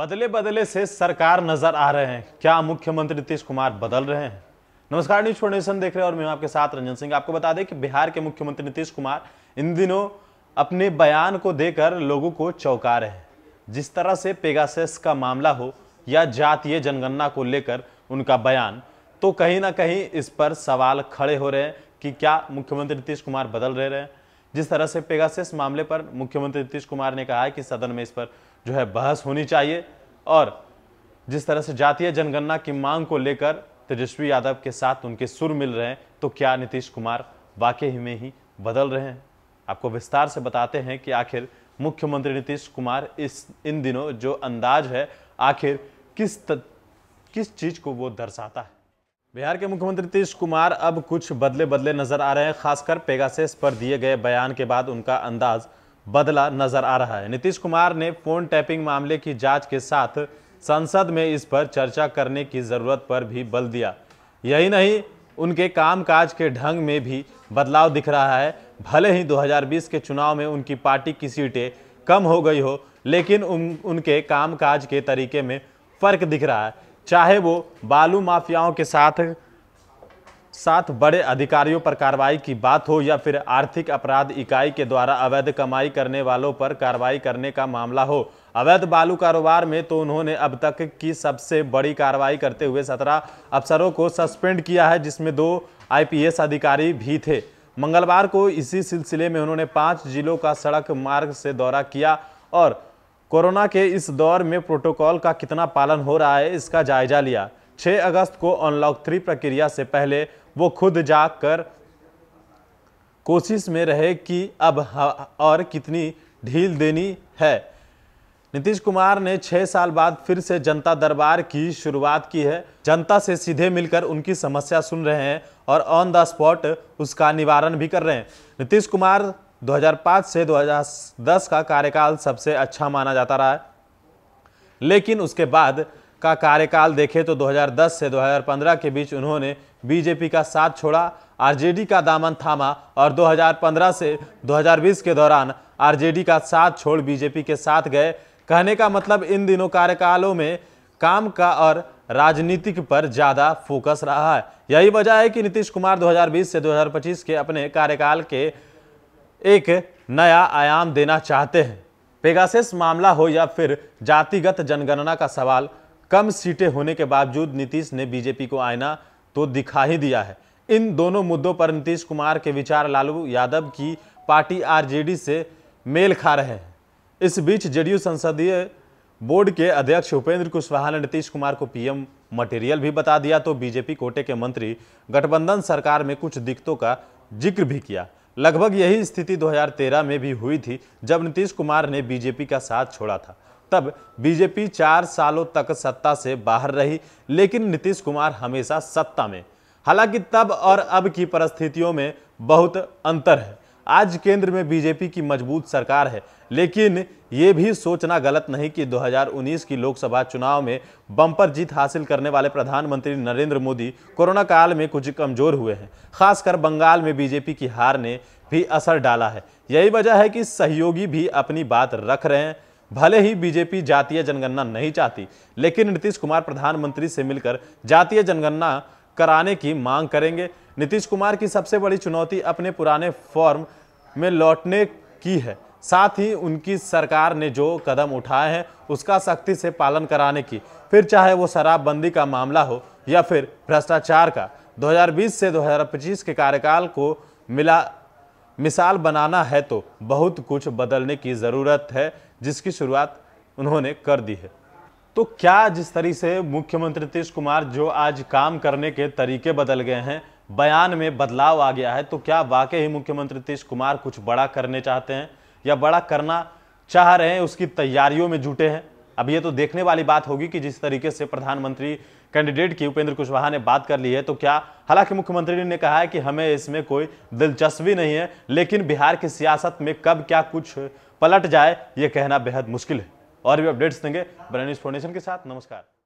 बदले बदले से सरकार नजर आ रहे हैं क्या मुख्यमंत्री नीतीश कुमार बदल रहे हैं नमस्कार न्यूज फोर देख रहे हैं और मैं आपके साथ रंजन सिंह आपको बता दें कि बिहार के मुख्यमंत्री नीतीश कुमार इन दिनों अपने बयान को देकर लोगों को चौंका रहे हैं जिस तरह से पेगासेस का मामला हो या जातीय जनगणना को लेकर उनका बयान तो कहीं ना कहीं इस पर सवाल खड़े हो रहे हैं कि क्या मुख्यमंत्री नीतीश कुमार बदल रहे हैं जिस तरह से पेगासेस मामले पर मुख्यमंत्री नीतीश कुमार ने कहा है कि सदन में इस पर जो है बहस होनी चाहिए और जिस तरह से जातीय जनगणना की मांग को लेकर तेजस्वी यादव के साथ उनके सुर मिल रहे हैं तो क्या नीतीश कुमार वाकई में ही बदल रहे हैं आपको विस्तार से बताते हैं कि आखिर मुख्यमंत्री नीतीश कुमार इस इन दिनों जो अंदाज है आखिर किस त, किस चीज़ को वो दर्शाता है बिहार के मुख्यमंत्री नीतीश कुमार अब कुछ बदले बदले नजर आ रहे हैं खासकर पेगासेस पर दिए गए बयान के बाद उनका अंदाज़ बदला नजर आ रहा है नीतीश कुमार ने फोन टैपिंग मामले की जांच के साथ संसद में इस पर चर्चा करने की जरूरत पर भी बल दिया यही नहीं उनके कामकाज के ढंग में भी बदलाव दिख रहा है भले ही 2020 के चुनाव में उनकी पार्टी की सीटें कम हो गई हो लेकिन उन उनके कामकाज के तरीके में फर्क दिख रहा है चाहे वो बालू माफियाओं के साथ साथ बड़े अधिकारियों पर कार्रवाई की बात हो या फिर आर्थिक अपराध इकाई के द्वारा अवैध कमाई करने वालों पर कार्रवाई करने का मामला हो अवैध बालू कारोबार में तो उन्होंने अब तक की सबसे बड़ी कार्रवाई करते हुए सत्रह अफसरों को सस्पेंड किया है जिसमें दो आईपीएस अधिकारी भी थे मंगलवार को इसी सिलसिले में उन्होंने पाँच जिलों का सड़क मार्ग से दौरा किया और कोरोना के इस दौर में प्रोटोकॉल का कितना पालन हो रहा है इसका जायजा लिया 6 अगस्त को अनलॉक थ्री प्रक्रिया से पहले वो खुद जाकर कोशिश में रहे कि अब और कितनी ढील देनी है नीतीश कुमार ने छः साल बाद फिर से जनता दरबार की शुरुआत की है जनता से सीधे मिलकर उनकी समस्या सुन रहे हैं और ऑन द स्पॉट उसका निवारण भी कर रहे हैं नीतीश कुमार 2005 से 2010 का कार्यकाल सबसे अच्छा माना जाता रहा है लेकिन उसके बाद का कार्यकाल देखें तो 2010 से 2015 के बीच उन्होंने बीजेपी का साथ छोड़ा आरजेडी का दामन थामा और 2015 से 2020 के दौरान आरजेडी का साथ छोड़ बीजेपी के साथ गए कहने का मतलब इन दिनों कार्यकालों में काम का और राजनीतिक पर ज़्यादा फोकस रहा है यही वजह है कि नीतीश कुमार 2020 से 2025 के अपने कार्यकाल के एक नया आयाम देना चाहते हैं पेगासेस मामला हो या फिर जातिगत जनगणना का सवाल कम सीटें होने के बावजूद नीतीश ने बीजेपी को आईना तो दिखा ही दिया है इन दोनों मुद्दों पर नीतीश कुमार के विचार लालू यादव की पार्टी आरजेडी से मेल खा रहे हैं इस बीच जेडीयू संसदीय बोर्ड के अध्यक्ष उपेंद्र कुशवाहा ने नीतीश कुमार को पीएम मटेरियल भी बता दिया तो बीजेपी कोटे के मंत्री गठबंधन सरकार में कुछ दिक्कतों का जिक्र भी किया लगभग यही स्थिति 2013 में भी हुई थी जब नीतीश कुमार ने बीजेपी का साथ छोड़ा था तब बीजेपी चार सालों तक सत्ता से बाहर रही लेकिन नीतीश कुमार हमेशा सत्ता में हालांकि तब और अब की परिस्थितियों में बहुत अंतर है आज केंद्र में बीजेपी की मजबूत सरकार है लेकिन ये भी सोचना गलत नहीं कि 2019 की लोकसभा चुनाव में बम्पर जीत हासिल करने वाले प्रधानमंत्री नरेंद्र मोदी कोरोना काल में कुछ कमजोर हुए हैं खासकर बंगाल में बीजेपी की हार ने भी असर डाला है यही वजह है कि सहयोगी भी अपनी बात रख रहे हैं भले ही बीजेपी जातीय जनगणना नहीं चाहती लेकिन नीतीश कुमार प्रधानमंत्री से मिलकर जातीय जनगणना कराने की मांग करेंगे नीतीश कुमार की सबसे बड़ी चुनौती अपने पुराने फॉर्म में लौटने की है साथ ही उनकी सरकार ने जो कदम उठाए हैं उसका सख्ती से पालन कराने की फिर चाहे वो शराबबंदी का मामला हो या फिर भ्रष्टाचार का 2020 से 2025 के कार्यकाल को मिला मिसाल बनाना है तो बहुत कुछ बदलने की ज़रूरत है जिसकी शुरुआत उन्होंने कर दी है तो क्या जिस तरीके से मुख्यमंत्री नीतीश कुमार जो आज काम करने के तरीके बदल गए हैं बयान में बदलाव आ गया है तो क्या वाकई ही मुख्यमंत्री नीतीश कुमार कुछ बड़ा करने चाहते हैं या बड़ा करना चाह रहे हैं उसकी तैयारियों में जुटे हैं अब ये तो देखने वाली बात होगी कि जिस तरीके से प्रधानमंत्री कैंडिडेट की उपेंद्र कुशवाहा ने बात कर ली है तो क्या हालांकि मुख्यमंत्री ने कहा है कि हमें इसमें कोई दिलचस्पी नहीं है लेकिन बिहार की सियासत में कब क्या कुछ पलट जाए ये कहना बेहद मुश्किल है और भी अपडेट्स देंगे ब्रैनिश फाउंडेशन के साथ नमस्कार